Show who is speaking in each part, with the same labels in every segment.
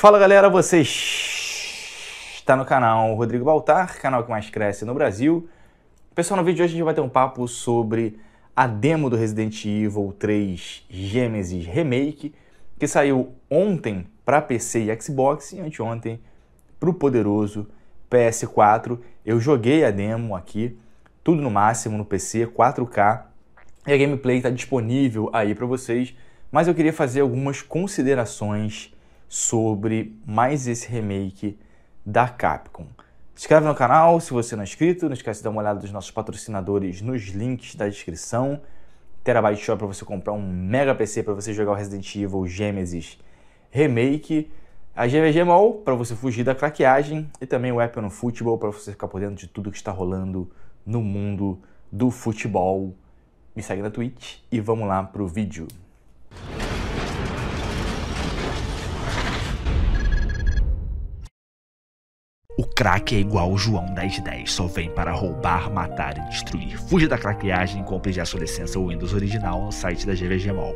Speaker 1: Fala galera, vocês está no canal Rodrigo Baltar, canal que mais cresce no Brasil. Pessoal, no vídeo de hoje a gente vai ter um papo sobre a demo do Resident Evil 3 Gemesis Remake, que saiu ontem para PC e Xbox e anteontem para o poderoso PS4. Eu joguei a demo aqui, tudo no máximo no PC, 4K, e a gameplay está disponível aí para vocês, mas eu queria fazer algumas considerações sobre mais esse remake da Capcom. Se inscreve no canal se você não é inscrito, não esquece de dar uma olhada nos nossos patrocinadores nos links da descrição. Terabyte Shop para você comprar um mega PC para você jogar o Resident Evil Genesis Remake. A GVG Mall para você fugir da craqueagem e também o Apple no Futebol para você ficar por dentro de tudo que está rolando no mundo do futebol. Me segue na Twitch e vamos lá pro vídeo. O craque é igual o João 1010, só vem para roubar, matar e destruir. Fuja da craqueagem e compre já sua licença Windows original no site da GVG Mall.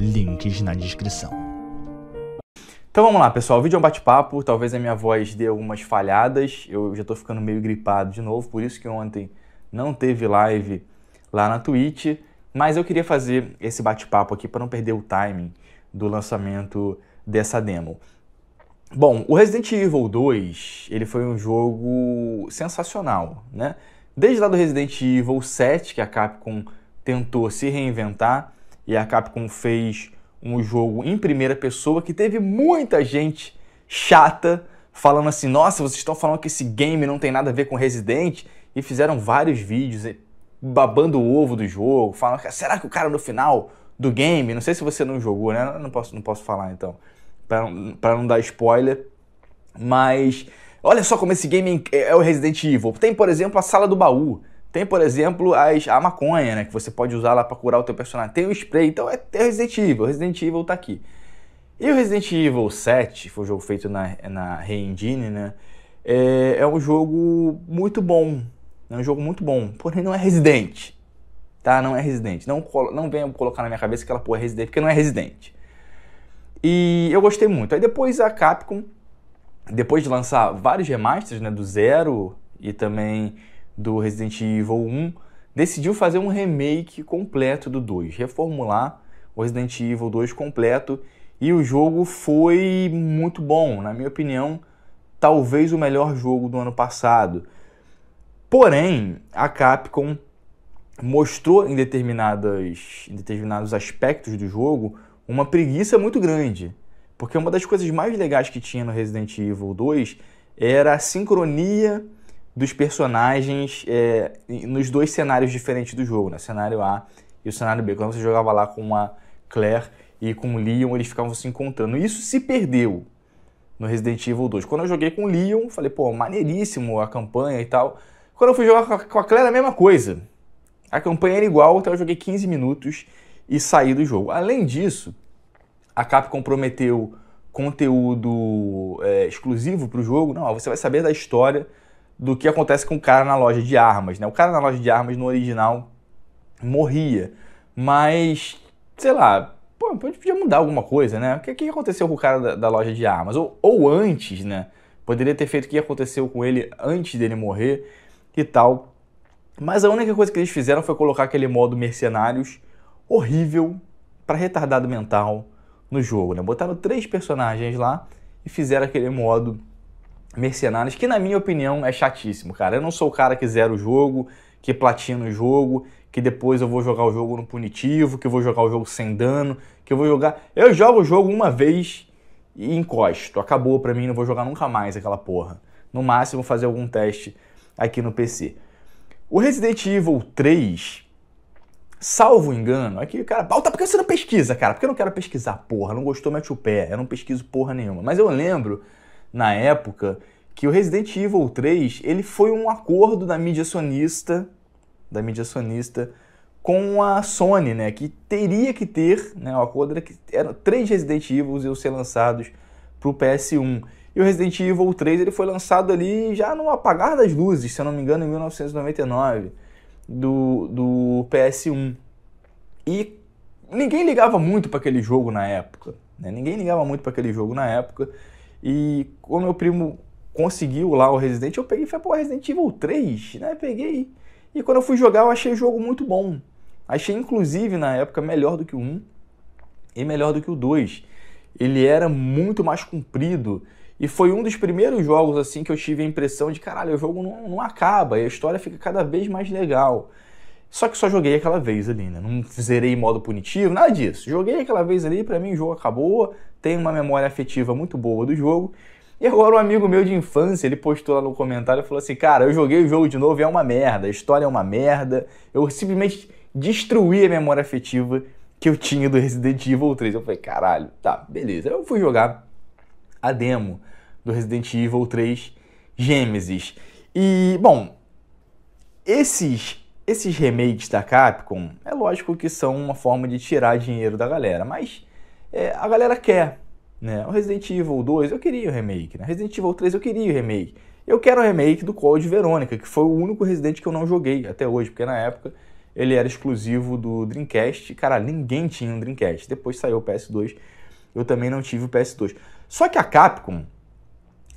Speaker 1: Links na descrição. Então vamos lá, pessoal. O vídeo é um bate-papo, talvez a minha voz dê algumas falhadas. Eu já estou ficando meio gripado de novo, por isso que ontem não teve live lá na Twitch, mas eu queria fazer esse bate-papo aqui para não perder o timing do lançamento dessa demo. Bom, o Resident Evil 2, ele foi um jogo sensacional, né? Desde lá do Resident Evil 7, que a Capcom tentou se reinventar, e a Capcom fez um jogo em primeira pessoa que teve muita gente chata falando assim: "Nossa, vocês estão falando que esse game não tem nada a ver com Resident" e fizeram vários vídeos babando o ovo do jogo, falando: "Será que o cara no final do game, não sei se você não jogou, né? Não posso não posso falar então para não dar spoiler. Mas olha só como esse game é, é o Resident Evil. Tem, por exemplo, a sala do baú. Tem, por exemplo, as, a maconha, né? Que você pode usar lá para curar o teu personagem. Tem o spray. Então é, é Resident Evil. Resident Evil tá aqui. E o Resident Evil 7, foi um jogo feito na, na re né? É, é, um jogo muito bom. É um jogo muito bom. Porém, não é Resident. Tá? Não é Resident. Não, não venham colocar na minha cabeça que ela, pô, é Resident, porque não é Resident. E eu gostei muito. Aí depois a Capcom, depois de lançar vários remasters, né, do Zero e também do Resident Evil 1, decidiu fazer um remake completo do 2, reformular o Resident Evil 2 completo, e o jogo foi muito bom, na minha opinião, talvez o melhor jogo do ano passado. Porém, a Capcom mostrou em, determinadas, em determinados aspectos do jogo uma preguiça muito grande. Porque uma das coisas mais legais que tinha no Resident Evil 2 era a sincronia dos personagens é, nos dois cenários diferentes do jogo, né? cenário A e o cenário B. Quando você jogava lá com a Claire e com o Leon, eles ficavam se encontrando. Isso se perdeu no Resident Evil 2. Quando eu joguei com o Leon, falei, pô, maneiríssimo a campanha e tal. Quando eu fui jogar com a Claire, a mesma coisa. A campanha era igual, então eu joguei 15 minutos e sair do jogo. Além disso, a Capcom prometeu conteúdo é, exclusivo para o jogo. Não, você vai saber da história do que acontece com o cara na loja de armas. Né? O cara na loja de armas no original morria, mas sei lá, pô, podia mudar alguma coisa, né? O que, que aconteceu com o cara da, da loja de armas? Ou, ou antes, né? Poderia ter feito o que aconteceu com ele antes dele morrer e tal. Mas a única coisa que eles fizeram foi colocar aquele modo mercenários horrível para retardado mental no jogo, né? Botaram três personagens lá e fizeram aquele modo mercenários, que na minha opinião é chatíssimo, cara. Eu não sou o cara que zera o jogo, que platina o jogo, que depois eu vou jogar o jogo no punitivo, que eu vou jogar o jogo sem dano, que eu vou jogar... Eu jogo o jogo uma vez e encosto. Acabou pra mim, não vou jogar nunca mais aquela porra. No máximo fazer algum teste aqui no PC. O Resident Evil 3 Salvo engano, é que, cara, pauta, por que você não pesquisa, cara? Porque eu não quero pesquisar, porra. Não gostou, mete o pé. Eu não pesquiso porra nenhuma. Mas eu lembro, na época, que o Resident Evil 3, ele foi um acordo da mídia sonista, da mídia sonista, com a Sony, né? Que teria que ter, né? O acordo era que eram três Resident Evils iam ser lançados pro PS1. E o Resident Evil 3, ele foi lançado ali já no apagar das luzes, se eu não me engano, em 1999 do, do PS1. E ninguém ligava muito para aquele jogo na época. Né? Ninguém ligava muito para aquele jogo na época. E quando meu primo conseguiu lá o Resident, eu peguei e falei, pô, Resident Evil 3, né? Peguei. E quando eu fui jogar, eu achei o jogo muito bom. Achei, inclusive, na época, melhor do que o 1 e melhor do que o 2. Ele era muito mais comprido. E foi um dos primeiros jogos assim que eu tive a impressão de caralho, o jogo não, não acaba e a história fica cada vez mais legal. Só que só joguei aquela vez ali, né? Não zerei modo punitivo, nada disso. Joguei aquela vez ali, para mim o jogo acabou, tem uma memória afetiva muito boa do jogo. E agora um amigo meu de infância, ele postou lá no comentário e falou assim: "Cara, eu joguei o jogo de novo e é uma merda, a história é uma merda. Eu simplesmente destruí a memória afetiva que eu tinha do Resident Evil 3". Eu falei: "Caralho, tá, beleza". Eu fui jogar a demo do Resident Evil 3 Gêmesis. E, bom, esses esses remakes da Capcom, é lógico que são uma forma de tirar dinheiro da galera, mas é, a galera quer, né? O Resident Evil 2, eu queria o remake, né? Resident Evil 3, eu queria o remake. Eu quero o remake do Code Verônica, que foi o único Resident que eu não joguei até hoje, porque na época ele era exclusivo do Dreamcast. Cara, ninguém tinha um Dreamcast. Depois saiu o PS2, eu também não tive o PS2. Só que a Capcom,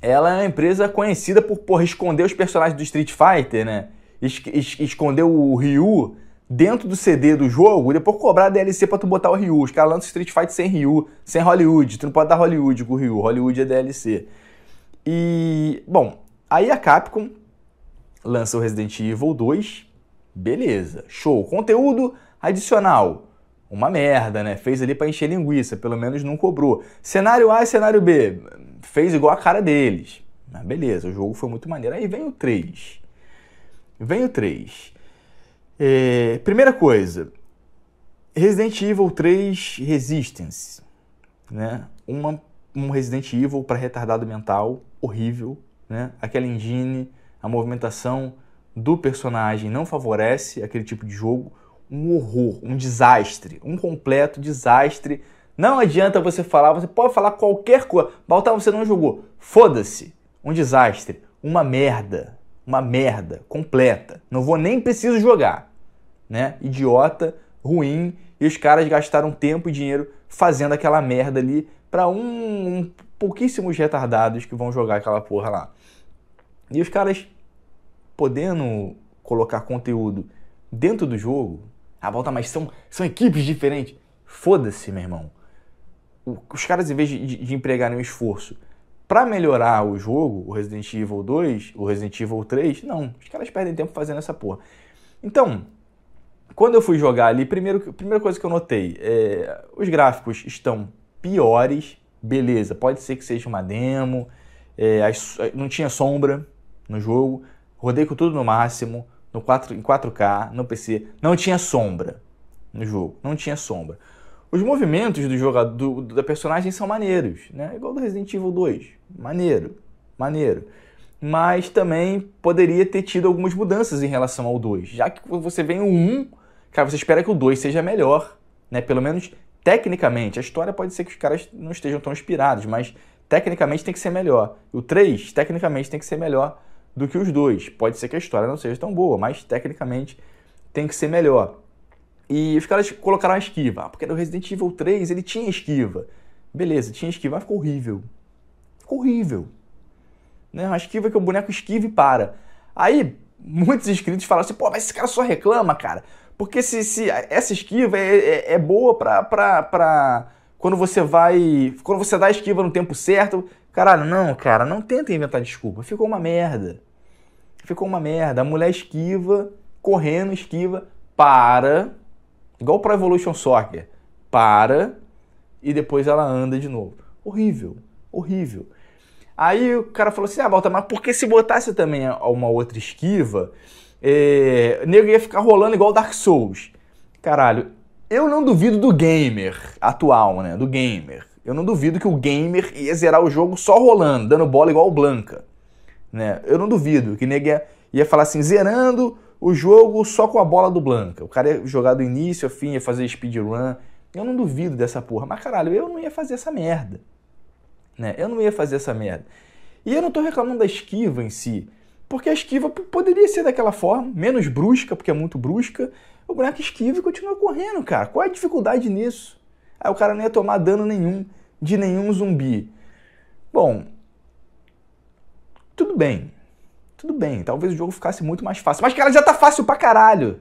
Speaker 1: ela é uma empresa conhecida por, por esconder os personagens do Street Fighter, né? Es es esconder o Ryu dentro do CD do jogo e depois cobrar a DLC pra tu botar o Ryu. Os caras lançam Street Fighter sem Ryu, sem Hollywood. Tu não pode dar Hollywood com o Ryu. Hollywood é DLC. E, bom, aí a Capcom lança o Resident Evil 2. Beleza, show. Conteúdo adicional uma merda, né? Fez ali para encher linguiça, pelo menos não cobrou. Cenário A e cenário B, fez igual a cara deles. Mas ah, beleza, o jogo foi muito maneiro. Aí vem o 3. Vem o 3. É, primeira coisa, Resident Evil 3 Resistance, né? Uma, um Resident Evil para retardado mental, horrível, né? Aquela engine, a movimentação do personagem não favorece aquele tipo de jogo um horror, um desastre, um completo desastre. Não adianta você falar, você pode falar qualquer coisa. Baltar, você não jogou. Foda-se. Um desastre, uma merda, uma merda completa. Não vou nem preciso jogar, né? Idiota, ruim, e os caras gastaram tempo e dinheiro fazendo aquela merda ali para um, um, pouquíssimos retardados que vão jogar aquela porra lá. E os caras podendo colocar conteúdo dentro do jogo, ah, volta, mas são, são equipes diferentes. Foda-se, meu irmão. Os caras, em vez de, de, de empregarem um esforço para melhorar o jogo, o Resident Evil 2, o Resident Evil 3, não. Os caras perdem tempo fazendo essa porra. Então, quando eu fui jogar ali, primeiro, primeira coisa que eu notei, é, os gráficos estão piores, beleza, pode ser que seja uma demo, é, as, não tinha sombra no jogo, rodei com tudo no máximo, no 4, em 4K, no PC, não tinha sombra no jogo, não tinha sombra. Os movimentos do jogador, do, da personagem são maneiros, né? Igual do Resident Evil 2, maneiro, maneiro. Mas também poderia ter tido algumas mudanças em relação ao 2, já que você vem o 1, cara, você espera que o 2 seja melhor, né? Pelo menos tecnicamente, a história pode ser que os caras não estejam tão inspirados, mas tecnicamente tem que ser melhor. O 3, tecnicamente tem que ser melhor do que os dois. Pode ser que a história não seja tão boa, mas tecnicamente tem que ser melhor. E os caras colocaram a esquiva, ah, porque no Resident Evil 3 ele tinha esquiva. Beleza, tinha esquiva, mas ficou horrível. Ficou horrível. Né? Uma esquiva que o boneco esquiva e para. Aí, muitos inscritos falaram assim, pô, mas esse cara só reclama, cara. Porque se, se essa esquiva é, é, é boa pra, pra, pra, quando você vai. Quando você dá a esquiva no tempo certo, Caralho, não, cara, não tenta inventar desculpa. Ficou uma merda. Ficou uma merda. A mulher esquiva, correndo, esquiva, para. Igual pro Evolution Soccer. Para e depois ela anda de novo. Horrível, horrível. Aí o cara falou assim: ah, volta, mas porque se botasse também uma outra esquiva, é, o nego ia ficar rolando igual Dark Souls. Caralho, eu não duvido do gamer atual, né? Do gamer. Eu não duvido que o gamer ia zerar o jogo só rolando, dando bola igual o Blanca. Né? Eu não duvido que nego ia, ia falar assim, zerando o jogo só com a bola do Blanca. O cara ia jogar do início ao fim, ia fazer speedrun. Eu não duvido dessa porra, mas caralho, eu não ia fazer essa merda. Né? Eu não ia fazer essa merda. E eu não estou reclamando da esquiva em si, porque a esquiva poderia ser daquela forma, menos brusca, porque é muito brusca. O boneco esquiva e continua correndo, cara. Qual é a dificuldade nisso? Aí o cara não ia tomar dano nenhum de nenhum zumbi. Bom, tudo bem. Tudo bem, talvez o jogo ficasse muito mais fácil. Mas, cara, já tá fácil pra caralho.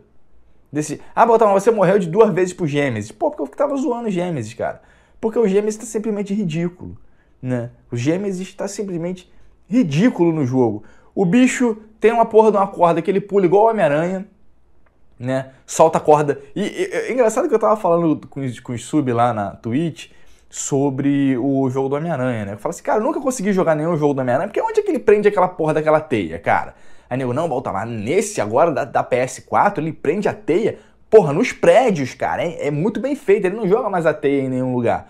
Speaker 1: Desse, ah, Baltamar, você morreu de duas vezes pro Gêmeos. Pô, porque eu tava zoando o Gêmeos, cara. Porque o Gêmeos tá simplesmente ridículo, né? O Gêmeos tá simplesmente ridículo no jogo. O bicho tem uma porra de uma corda que ele pula igual o Homem-Aranha né? Solta a corda. E, e é engraçado que eu tava falando com os, com os sub lá na Twitch sobre o jogo do Homem-Aranha, né? Eu falo assim, cara, eu nunca consegui jogar nenhum jogo do Homem-Aranha, porque onde é que ele prende aquela porra daquela teia, cara? Aí nego, não, volta lá nesse agora da, da PS4, ele prende a teia, porra, nos prédios, cara. É, é muito bem feito, ele não joga mais a teia em nenhum lugar.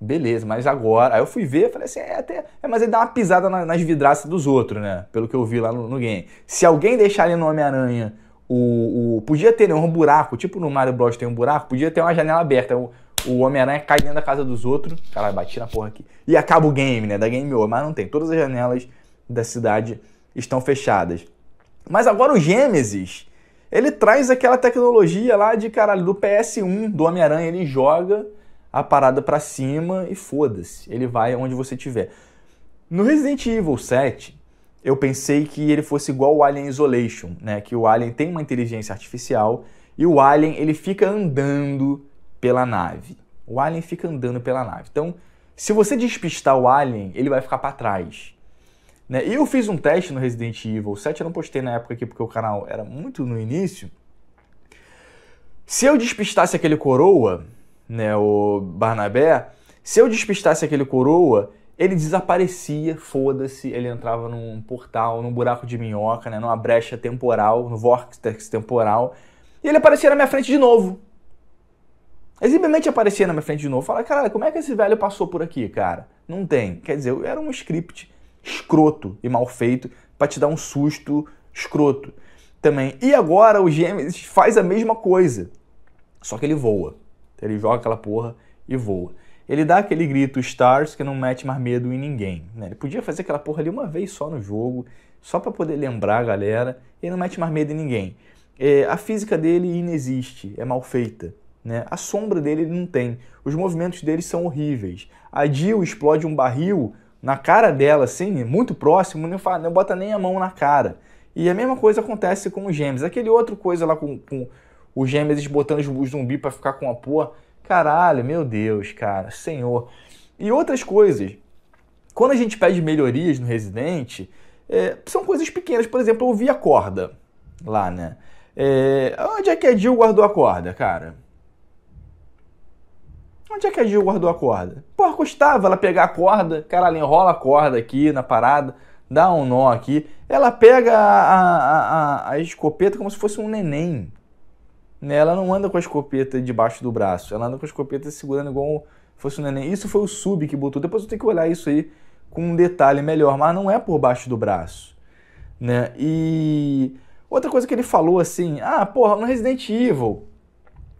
Speaker 1: Beleza, mas agora. Aí eu fui ver, falei assim, é até. É, mas ele dá uma pisada na, nas vidraças dos outros, né? Pelo que eu vi lá no, no game. Se alguém deixar ele no Homem-Aranha o, o, podia ter né, um buraco, tipo no Mario Bros tem um buraco, podia ter uma janela aberta. O, o Homem-Aranha cai dentro da casa dos outros. Caralho, bati na porra aqui. E acaba o game, né? Da Game Over. Mas não tem. Todas as janelas da cidade estão fechadas. Mas agora o Gêmesis, ele traz aquela tecnologia lá de caralho, do PS1 do Homem-Aranha. Ele joga a parada pra cima e foda-se. Ele vai onde você tiver. No Resident Evil 7, eu pensei que ele fosse igual o Alien Isolation, né? Que o Alien tem uma inteligência artificial e o Alien ele fica andando pela nave. O Alien fica andando pela nave. Então, se você despistar o Alien, ele vai ficar para trás. Né? Eu fiz um teste no Resident Evil 7, eu não postei na época aqui porque o canal era muito no início. Se eu despistasse aquele coroa, né, o Barnabé, se eu despistasse aquele coroa, ele desaparecia, foda-se, ele entrava num portal, num buraco de minhoca, né, numa brecha temporal, no vortex temporal, e ele aparecia na minha frente de novo. Exibidamente aparecia na minha frente de novo, falava, caralho, como é que esse velho passou por aqui, cara? Não tem. Quer dizer, era um script escroto e mal feito para te dar um susto escroto também. E agora o Gêmeos faz a mesma coisa, só que ele voa. Ele joga aquela porra e voa ele dá aquele grito Stars que não mete mais medo em ninguém. Né? Ele podia fazer aquela porra ali uma vez só no jogo, só para poder lembrar a galera, ele não mete mais medo em ninguém. É, a física dele inexiste, é mal feita. Né? A sombra dele ele não tem. Os movimentos dele são horríveis. A Jill explode um barril na cara dela, assim, muito próximo, não, fala, não bota nem a mão na cara. E a mesma coisa acontece com os gêmeos. Aquele outro coisa lá com, com os gêmeos botando o zumbi para ficar com a porra Caralho, meu Deus, cara, Senhor. E outras coisas. Quando a gente pede melhorias no Resident, é, são coisas pequenas. Por exemplo, eu vi a corda lá, né? É, onde é que a Jill guardou a corda, cara? Onde é que a Jill guardou a corda? Porra, custava ela pegar a corda, cara, ela enrola a corda aqui na parada, dá um nó aqui. Ela pega a, a, a, a escopeta como se fosse um neném, né? Ela não anda com a escopeta debaixo do braço, ela anda com a escopeta segurando igual fosse um neném. Isso foi o sub que botou. Depois eu tenho que olhar isso aí com um detalhe melhor, mas não é por baixo do braço. Né? E outra coisa que ele falou assim: ah, porra, no Resident Evil,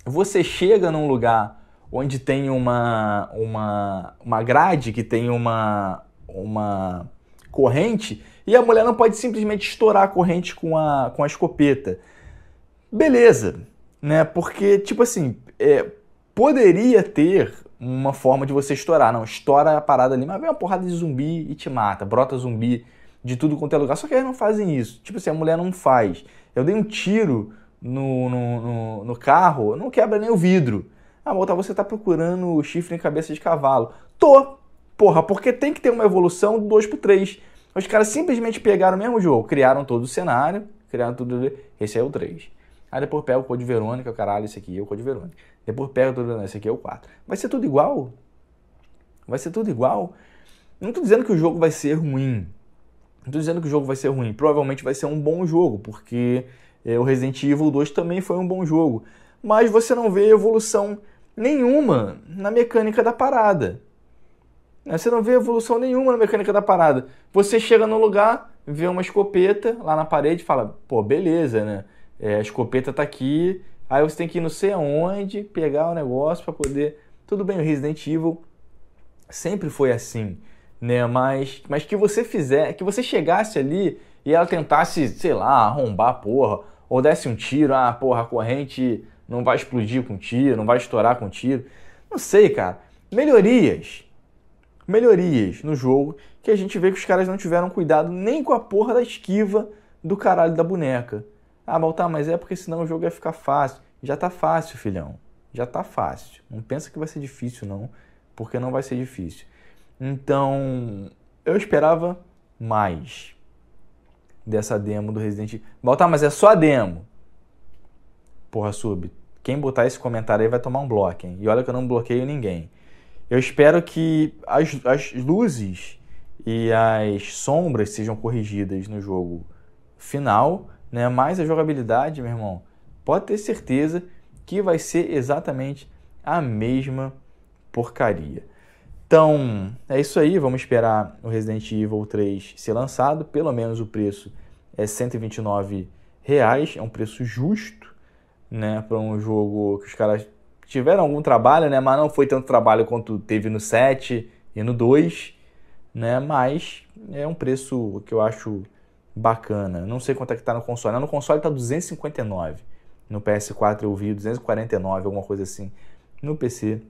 Speaker 1: você chega num lugar onde tem uma, uma, uma grade que tem uma, uma corrente e a mulher não pode simplesmente estourar a corrente com a, com a escopeta. Beleza, né? Porque, tipo assim, é, poderia ter uma forma de você estourar. Não, estoura a parada ali, mas vem uma porrada de zumbi e te mata. Brota zumbi de tudo quanto é lugar. Só que eles não fazem isso. Tipo assim, a mulher não faz. Eu dei um tiro no, no, no, no carro, não quebra nem o vidro. Ah, volta você tá procurando o chifre em cabeça de cavalo. Tô! Porra, porque tem que ter uma evolução do 2 pro 3. Os caras simplesmente pegaram o mesmo jogo, criaram todo o cenário, criaram tudo. Esse é o 3. Aí depois pega o Code Verônica, caralho, esse aqui é o Code Verônica. Depois pega o Code esse aqui é o 4. Vai ser tudo igual? Vai ser tudo igual? Não estou dizendo que o jogo vai ser ruim. Não estou dizendo que o jogo vai ser ruim. Provavelmente vai ser um bom jogo, porque é, o Resident Evil 2 também foi um bom jogo. Mas você não vê evolução nenhuma na mecânica da parada. Né, você não vê evolução nenhuma na mecânica da parada. Você chega no lugar, vê uma escopeta lá na parede e fala, pô, beleza, né? é, a escopeta tá aqui, aí você tem que ir não sei aonde, pegar o negócio para poder. Tudo bem, o Resident Evil sempre foi assim, né? Mas, mas que você fizer, que você chegasse ali e ela tentasse, sei lá, arrombar a porra, ou desse um tiro, ah, porra, a corrente não vai explodir com tiro, não vai estourar com tiro. Não sei, cara. Melhorias. Melhorias no jogo que a gente vê que os caras não tiveram cuidado nem com a porra da esquiva do caralho da boneca. Ah, Baltar, mas é porque senão o jogo ia ficar fácil. Já tá fácil, filhão. Já tá fácil. Não pensa que vai ser difícil, não, porque não vai ser difícil. Então, eu esperava mais dessa demo do Resident Evil. Baltar, mas é só a demo. Porra, sub. Quem botar esse comentário aí vai tomar um bloco, hein? E olha que eu não bloqueio ninguém. Eu espero que as, as luzes e as sombras sejam corrigidas no jogo final né, mais a jogabilidade, meu irmão, pode ter certeza que vai ser exatamente a mesma porcaria. Então, é isso aí, vamos esperar o Resident Evil 3 ser lançado, pelo menos o preço é 129 reais, é um preço justo, né, para um jogo que os caras tiveram algum trabalho, né, mas não foi tanto trabalho quanto teve no 7 e no 2, né, mas é um preço que eu acho bacana. Não sei quanto é que tá no console. Não, no console tá 259. No PS4 eu vi 249, alguma coisa assim. No PC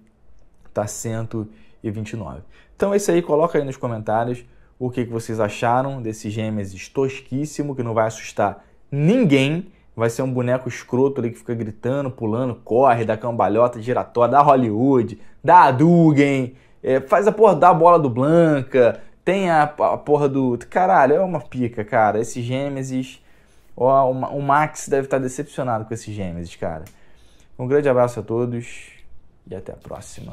Speaker 1: tá 129. Então é isso aí, coloca aí nos comentários o que, que vocês acharam desse Gêmeos tosquíssimo, que não vai assustar ninguém. Vai ser um boneco escroto ali que fica gritando, pulando, corre, dá cambalhota giratória, dá Hollywood, dá Dugan, é, faz a porra da bola do Blanca, tem a, a porra do. Caralho, é uma pica, cara. Esse gêmeos Ó, o, Max deve estar tá decepcionado com esse Gêmesis, cara. Um grande abraço a todos e até a próxima.